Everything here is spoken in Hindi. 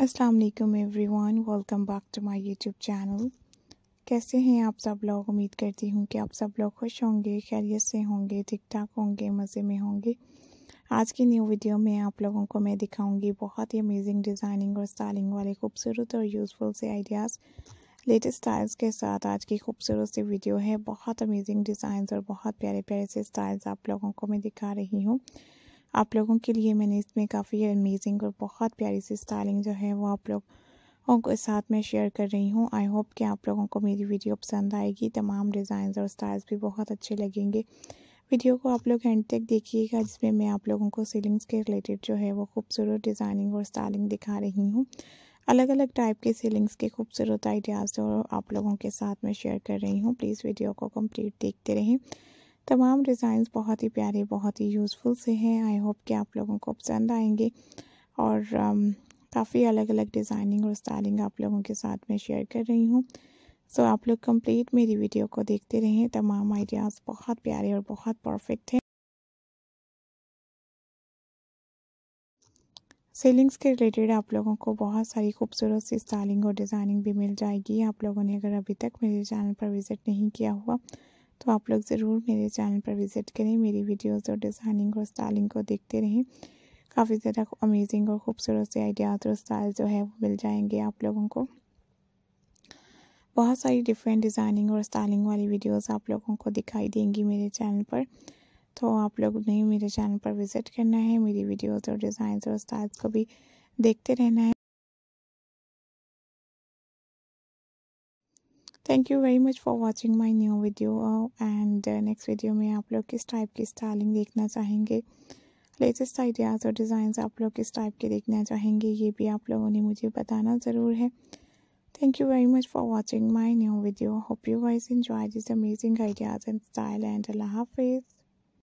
Aslam everyone welcome back to my YouTube channel कैसे हैं आप सब लोग उम्मीद करती हूँ कि आप सब लोग खुश होंगे खैरियत से होंगे ठीक ठाक होंगे मज़े में होंगे आज की न्यू वीडियो में आप लोगों को मैं दिखाऊंगी बहुत ही अमेजिंग डिज़ाइनिंग और स्टाइलिंग वाले खूबसूरत और यूज़फुल से आइडियाज़ लेटेस्ट स्टाइल्स के साथ आज की खूबसूरत सी वीडियो है बहुत अमेजिंग डिज़ाइन और बहुत प्यारे प्यारे से स्टाइल्स आप लोगों को मैं दिखा रही हूँ आप लोगों के लिए मैंने इसमें काफ़ी अमेजिंग और बहुत प्यारी सी स्टाइलिंग जो है वो आप लोग लोगों के साथ में शेयर कर रही हूँ आई होप कि आप लोगों को मेरी वीडियो पसंद आएगी तमाम डिज़ाइन और स्टाइल्स भी बहुत अच्छे लगेंगे वीडियो को आप लोग एंड तक देखिएगा जिसमें मैं आप लोगों को सीलिंग्स के रिलेटेड जो है वो खूबसूरत डिज़ाइनिंग और स्टाइलिंग दिखा रही हूँ अलग अलग टाइप के सीलिंग्स के खूबसूरत आइडियाज़ और आप लोगों के साथ में शेयर कर रही हूँ प्लीज़ वीडियो को कंप्लीट देखते रहें तमाम डिज़ाइंस बहुत ही प्यारे बहुत ही यूज़फुल से हैं आई होप कि आप लोगों को पसंद आएंगे और um, काफ़ी अलग अलग डिज़ाइनिंग और स्टाइलिंग आप लोगों के साथ मैं शेयर कर रही हूँ सो so, आप लोग कंप्लीट मेरी वीडियो को देखते रहें तमाम आइडियाज़ बहुत प्यारे और बहुत परफेक्ट हैं सेलिंग्स के रिलेटेड आप लोगों को बहुत सारी खूबसूरत सी स्टाइलिंग और डिज़ाइनिंग भी मिल जाएगी आप लोगों ने अगर अभी तक मेरे चैनल पर विज़िट नहीं किया हुआ तो आप लोग ज़रूर मेरे चैनल पर विज़िट करें मेरी वीडियोस और डिज़ाइनिंग और स्टाइलिंग को देखते रहें काफ़ी ज़्यादा अमेजिंग और ख़ूबसूरत से आइडियाज़ और स्टाइल जो है वो मिल जाएंगे आप लोगों को बहुत सारी डिफरेंट डिज़ाइनिंग और स्टाइलिंग वाली वीडियोस आप लोगों को दिखाई देंगी मेरे चैनल पर तो आप लोग नहीं मेरे चैनल पर विज़िट करना है मेरी वीडियोज़ और डिज़ाइन और स्टाइल्स को भी देखते रहना है thank you very much for watching my new video and next video में आप लोग किस टाइप की स्टाइलिंग देखना चाहेंगे लेटेस्ट आइडियाज़ और डिज़ाइन आप लोग किस टाइप के देखना चाहेंगे ये भी आप लोगों ने मुझे बताना ज़रूर है thank you very much for watching my new video hope you wise enjoy this amazing ideas and style and अल्लाह हाफिज़